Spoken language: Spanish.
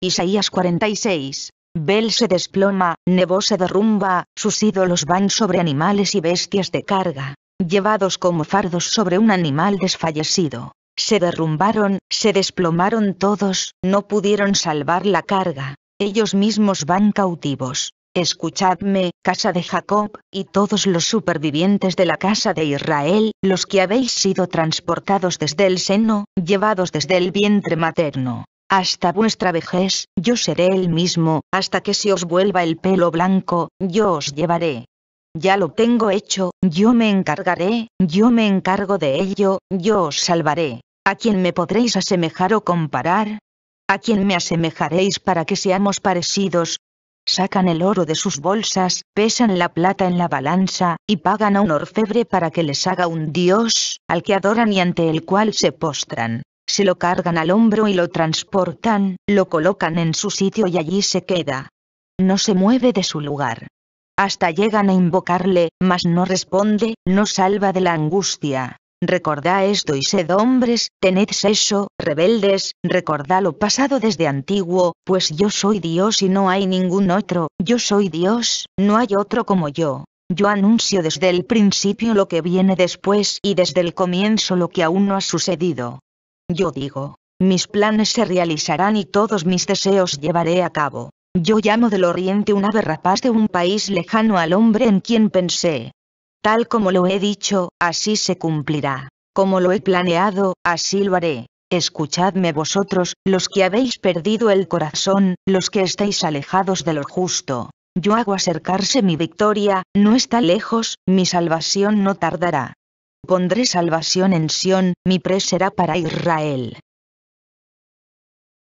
Isaías 46. Bel se desploma, Nebo se derrumba, sus ídolos van sobre animales y bestias de carga, llevados como fardos sobre un animal desfallecido. Se derrumbaron, se desplomaron todos, no pudieron salvar la carga, ellos mismos van cautivos. Escuchadme, casa de Jacob, y todos los supervivientes de la casa de Israel, los que habéis sido transportados desde el seno, llevados desde el vientre materno. Hasta vuestra vejez, yo seré el mismo, hasta que se os vuelva el pelo blanco, yo os llevaré. Ya lo tengo hecho, yo me encargaré, yo me encargo de ello, yo os salvaré. ¿A quién me podréis asemejar o comparar? ¿A quién me asemejaréis para que seamos parecidos? Sacan el oro de sus bolsas, pesan la plata en la balanza, y pagan a un orfebre para que les haga un dios, al que adoran y ante el cual se postran se lo cargan al hombro y lo transportan, lo colocan en su sitio y allí se queda. No se mueve de su lugar. Hasta llegan a invocarle, mas no responde, no salva de la angustia. Recordá esto y sed hombres, tened eso, rebeldes, recordá lo pasado desde antiguo, pues yo soy Dios y no hay ningún otro, yo soy Dios, no hay otro como yo. Yo anuncio desde el principio lo que viene después y desde el comienzo lo que aún no ha sucedido. Yo digo, mis planes se realizarán y todos mis deseos llevaré a cabo. Yo llamo del oriente un ave rapaz de un país lejano al hombre en quien pensé. Tal como lo he dicho, así se cumplirá. Como lo he planeado, así lo haré. Escuchadme vosotros, los que habéis perdido el corazón, los que estáis alejados de lo justo. Yo hago acercarse mi victoria, no está lejos, mi salvación no tardará. Pondré salvación en Sión, mi pre será para Israel.